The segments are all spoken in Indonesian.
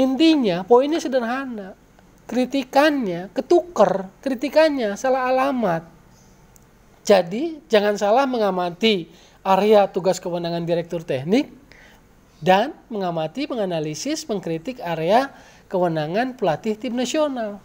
Intinya poinnya sederhana. Kritikannya ketuker, kritikannya salah alamat. Jadi jangan salah mengamati area tugas kewenangan direktur teknik dan mengamati, menganalisis, mengkritik area kewenangan pelatih tim nasional.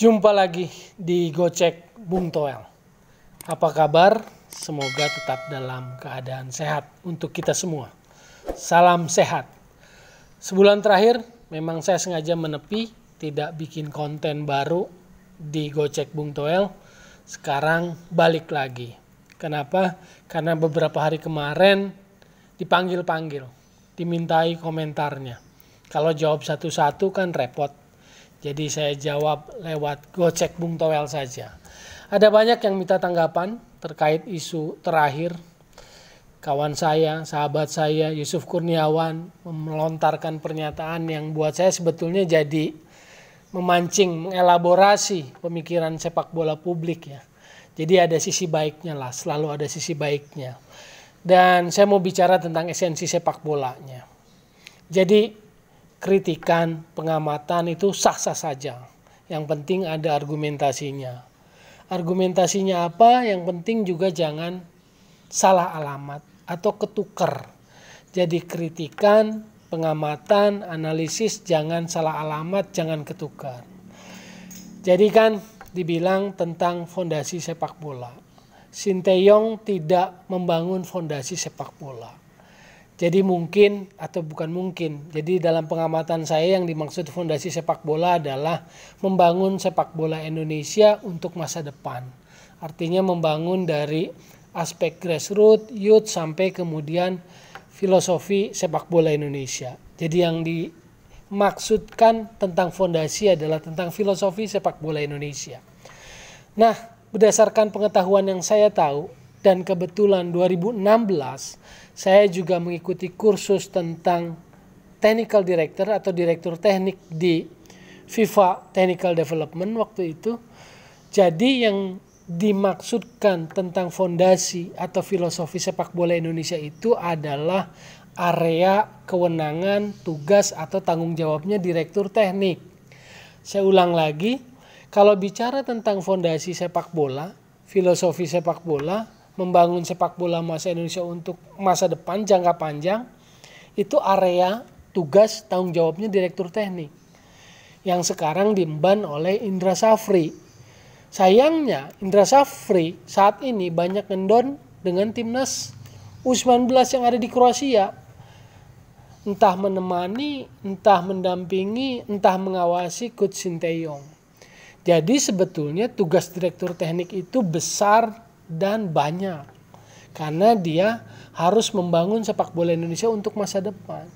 Jumpa lagi di Gocek Bung Toel. Apa kabar? Semoga tetap dalam keadaan sehat untuk kita semua. Salam sehat. Sebulan terakhir memang saya sengaja menepi tidak bikin konten baru di Gocek Bung Toel. Sekarang balik lagi. Kenapa? Karena beberapa hari kemarin dipanggil-panggil, dimintai komentarnya. Kalau jawab satu-satu kan repot. Jadi saya jawab lewat Gocek Bung Toel saja. Ada banyak yang minta tanggapan, terkait isu terakhir kawan saya, sahabat saya Yusuf Kurniawan melontarkan pernyataan yang buat saya sebetulnya jadi memancing, mengelaborasi pemikiran sepak bola publik ya. Jadi ada sisi baiknya lah, selalu ada sisi baiknya. Dan saya mau bicara tentang esensi sepak bolanya. Jadi kritikan, pengamatan itu sah-sah saja. Yang penting ada argumentasinya argumentasinya apa yang penting juga jangan salah alamat atau ketuker. jadi kritikan pengamatan analisis jangan salah alamat jangan ketukar jadi kan dibilang tentang fondasi sepak bola Sinteyong tidak membangun fondasi sepak bola jadi mungkin atau bukan mungkin. Jadi dalam pengamatan saya yang dimaksud fondasi sepak bola adalah membangun sepak bola Indonesia untuk masa depan. Artinya membangun dari aspek grassroots, youth sampai kemudian filosofi sepak bola Indonesia. Jadi yang dimaksudkan tentang fondasi adalah tentang filosofi sepak bola Indonesia. Nah, berdasarkan pengetahuan yang saya tahu, dan kebetulan 2016 saya juga mengikuti kursus tentang technical director atau direktur teknik di FIFA Technical Development waktu itu. Jadi yang dimaksudkan tentang fondasi atau filosofi sepak bola Indonesia itu adalah area kewenangan, tugas atau tanggung jawabnya direktur teknik. Saya ulang lagi, kalau bicara tentang fondasi sepak bola, filosofi sepak bola, membangun sepak bola masa Indonesia untuk masa depan jangka panjang itu area tugas tanggung jawabnya direktur teknik yang sekarang diemban oleh Indra Safri. Sayangnya Indra Safri saat ini banyak ngendon dengan timnas U19 yang ada di Kroasia. Entah menemani, entah mendampingi, entah mengawasi Coach Sinteyong. Jadi sebetulnya tugas direktur teknik itu besar dan banyak karena dia harus membangun sepak bola Indonesia untuk masa depan.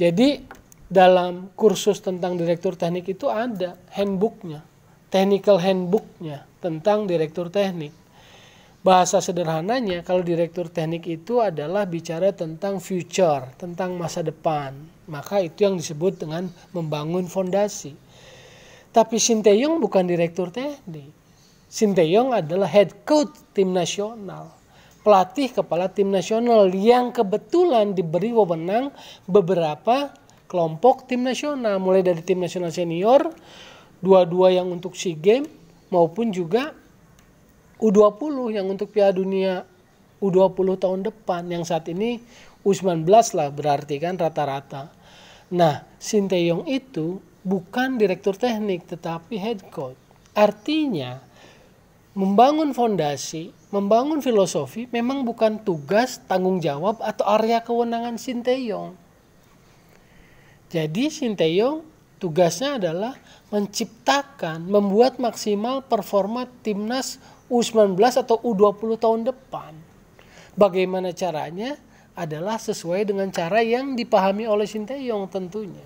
Jadi dalam kursus tentang direktur teknik itu ada handbooknya, technical handbooknya tentang direktur teknik. Bahasa sederhananya kalau direktur teknik itu adalah bicara tentang future, tentang masa depan. Maka itu yang disebut dengan membangun fondasi. Tapi Sinteyong bukan direktur teknik Sinteyong adalah head coach tim nasional, pelatih kepala tim nasional yang kebetulan diberi wewenang beberapa kelompok tim nasional, mulai dari tim nasional senior, dua-dua yang untuk SEA Games maupun juga U20 yang untuk Piala Dunia U20 tahun depan yang saat ini U19 lah berarti kan rata-rata. Nah, Sinteyong itu bukan direktur teknik tetapi head coach. Artinya, membangun fondasi, membangun filosofi memang bukan tugas, tanggung jawab atau area kewenangan Sinteyong. Jadi Sinteyong tugasnya adalah menciptakan, membuat maksimal performa timnas U19 atau U20 tahun depan. Bagaimana caranya? Adalah sesuai dengan cara yang dipahami oleh Sinteyong tentunya.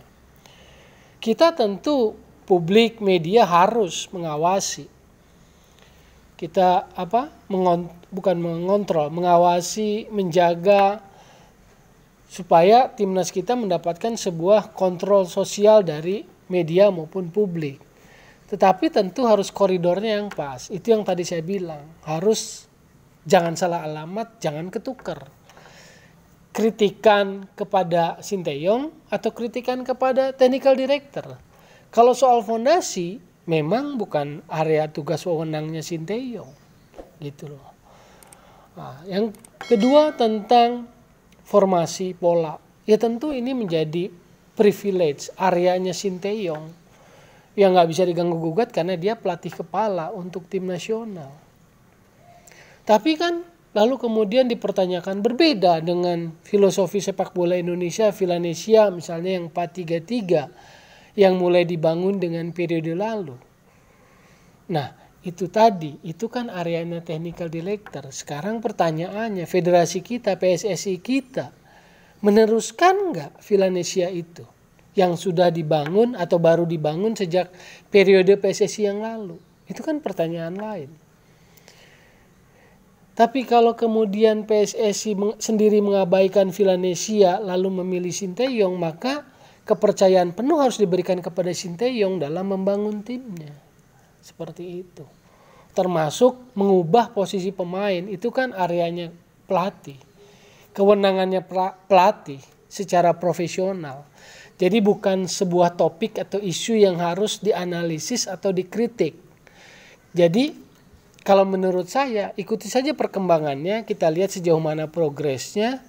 Kita tentu publik media harus mengawasi kita apa mengon, bukan mengontrol mengawasi menjaga supaya timnas kita mendapatkan sebuah kontrol sosial dari media maupun publik tetapi tentu harus koridornya yang pas itu yang tadi saya bilang harus jangan salah alamat jangan ketuker kritikan kepada Sinteyong atau kritikan kepada technical director kalau soal fondasi memang bukan area tugas wewenangnya Sinteyong gitu loh. Nah, yang kedua tentang formasi pola. Ya tentu ini menjadi privilege areanya Sinteyong yang nggak bisa diganggu gugat karena dia pelatih kepala untuk tim nasional. Tapi kan lalu kemudian dipertanyakan berbeda dengan filosofi sepak bola Indonesia Filanesia misalnya yang tiga yang mulai dibangun dengan periode lalu. Nah, itu tadi, itu kan areanya technical director. Sekarang pertanyaannya, federasi kita, PSSI kita, meneruskan nggak Filanesia itu? Yang sudah dibangun atau baru dibangun sejak periode PSSI yang lalu? Itu kan pertanyaan lain. Tapi kalau kemudian PSSI sendiri mengabaikan Filanesia lalu memilih Sinteyong, maka kepercayaan penuh harus diberikan kepada Sinteyong dalam membangun timnya. Seperti itu. Termasuk mengubah posisi pemain, itu kan areanya pelatih. Kewenangannya pelatih secara profesional. Jadi bukan sebuah topik atau isu yang harus dianalisis atau dikritik. Jadi kalau menurut saya ikuti saja perkembangannya, kita lihat sejauh mana progresnya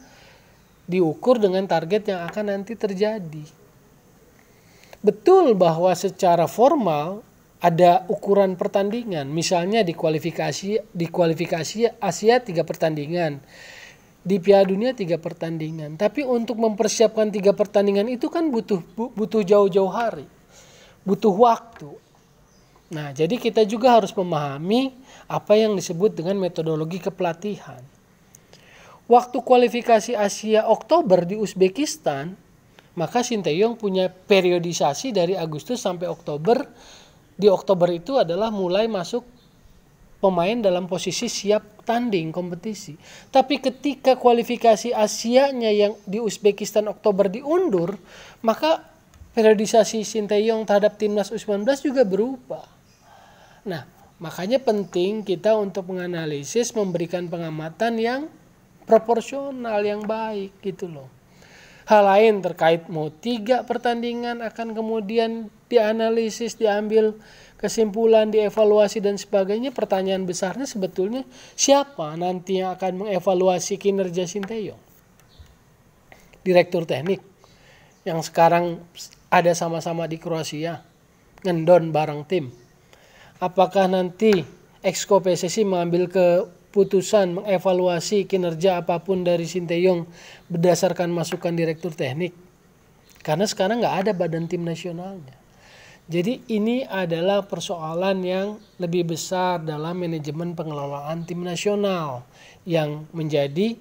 diukur dengan target yang akan nanti terjadi. Betul bahwa secara formal ada ukuran pertandingan, misalnya di kualifikasi di kualifikasi Asia tiga pertandingan, di Piala Dunia tiga pertandingan. Tapi untuk mempersiapkan tiga pertandingan itu kan butuh butuh jauh-jauh hari, butuh waktu. Nah, jadi kita juga harus memahami apa yang disebut dengan metodologi kepelatihan. Waktu kualifikasi Asia Oktober di Uzbekistan, maka Sinteyong punya periodisasi dari Agustus sampai Oktober. Di Oktober itu adalah mulai masuk pemain dalam posisi siap tanding kompetisi. Tapi ketika kualifikasi Asia-nya yang di Uzbekistan Oktober diundur, maka periodisasi Sinteyong terhadap timnas U19 juga berubah. Nah, makanya penting kita untuk menganalisis memberikan pengamatan yang proporsional yang baik gitu loh. Hal lain terkait mau tiga pertandingan akan kemudian dianalisis, diambil kesimpulan, dievaluasi dan sebagainya. Pertanyaan besarnya sebetulnya siapa nanti yang akan mengevaluasi kinerja Sinteyong? Direktur teknik yang sekarang ada sama-sama di Kroasia, ngendon bareng tim. Apakah nanti Exco PSSI mengambil ke putusan mengevaluasi kinerja apapun dari Sinteyong berdasarkan masukan direktur teknik. Karena sekarang nggak ada badan tim nasionalnya. Jadi ini adalah persoalan yang lebih besar dalam manajemen pengelolaan tim nasional yang menjadi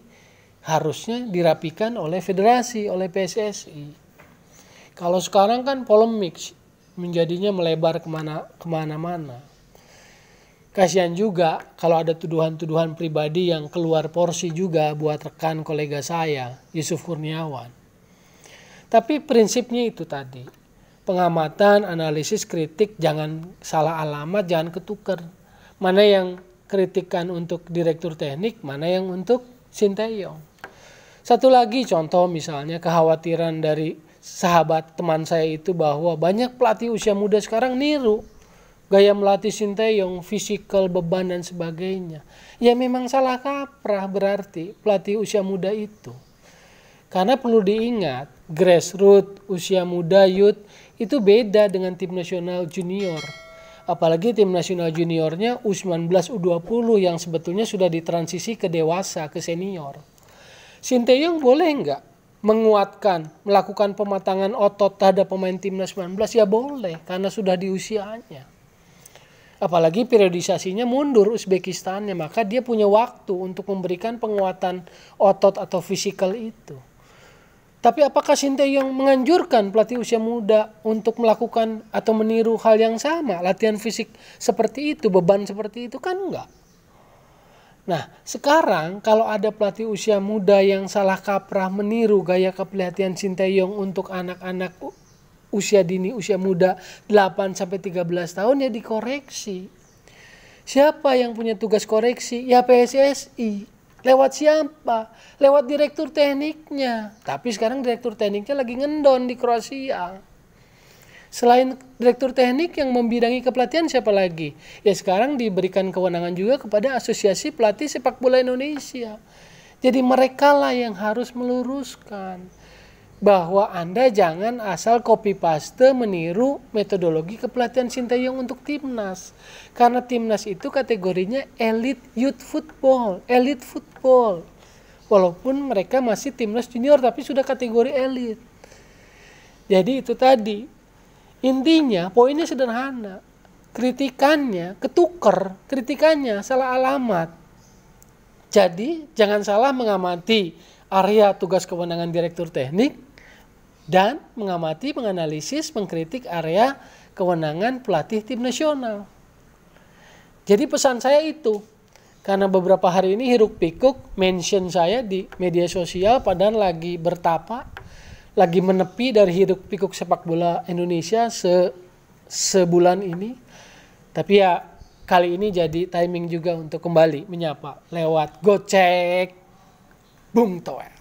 harusnya dirapikan oleh federasi, oleh PSSI. Kalau sekarang kan polemik menjadinya melebar kemana kemana-mana kasihan juga kalau ada tuduhan-tuduhan pribadi yang keluar porsi juga buat rekan kolega saya, Yusuf Kurniawan. Tapi prinsipnya itu tadi. Pengamatan, analisis, kritik, jangan salah alamat, jangan ketuker. Mana yang kritikan untuk direktur teknik, mana yang untuk Sinteyong. Satu lagi contoh misalnya kekhawatiran dari sahabat teman saya itu bahwa banyak pelatih usia muda sekarang niru gaya melatih sinteyong, fisikal beban dan sebagainya. Ya memang salah kaprah berarti pelatih usia muda itu. Karena perlu diingat, grassroots, usia muda, youth itu beda dengan tim nasional junior. Apalagi tim nasional juniornya U19, U20 yang sebetulnya sudah ditransisi ke dewasa, ke senior. Sinteyong boleh nggak menguatkan, melakukan pematangan otot terhadap pemain timnas 19 ya boleh karena sudah di usianya. Apalagi periodisasinya mundur Uzbekistannya, maka dia punya waktu untuk memberikan penguatan otot atau fisikal itu. Tapi apakah Sinteyong menganjurkan pelatih usia muda untuk melakukan atau meniru hal yang sama, latihan fisik seperti itu, beban seperti itu kan enggak. Nah, sekarang kalau ada pelatih usia muda yang salah kaprah meniru gaya kepelatihan Sinteyong untuk anak-anak usia dini, usia muda 8 sampai 13 tahun ya dikoreksi. Siapa yang punya tugas koreksi? Ya PSSI. Lewat siapa? Lewat direktur tekniknya. Tapi sekarang direktur tekniknya lagi ngendon di Kroasia. Selain direktur teknik yang membidangi kepelatihan siapa lagi? Ya sekarang diberikan kewenangan juga kepada Asosiasi Pelatih Sepak Bola Indonesia. Jadi merekalah yang harus meluruskan bahwa Anda jangan asal copy paste meniru metodologi kepelatihan Sintayong untuk timnas. Karena timnas itu kategorinya elite youth football, elite football. Walaupun mereka masih timnas junior tapi sudah kategori elite. Jadi itu tadi. Intinya poinnya sederhana. Kritikannya ketuker, kritikannya salah alamat. Jadi jangan salah mengamati area tugas kewenangan direktur teknik dan mengamati, menganalisis, mengkritik area kewenangan pelatih tim nasional. Jadi pesan saya itu, karena beberapa hari ini hiruk pikuk mention saya di media sosial padahal lagi bertapa, lagi menepi dari hiruk pikuk sepak bola Indonesia se sebulan ini. Tapi ya kali ini jadi timing juga untuk kembali menyapa lewat Gocek Bung Toer.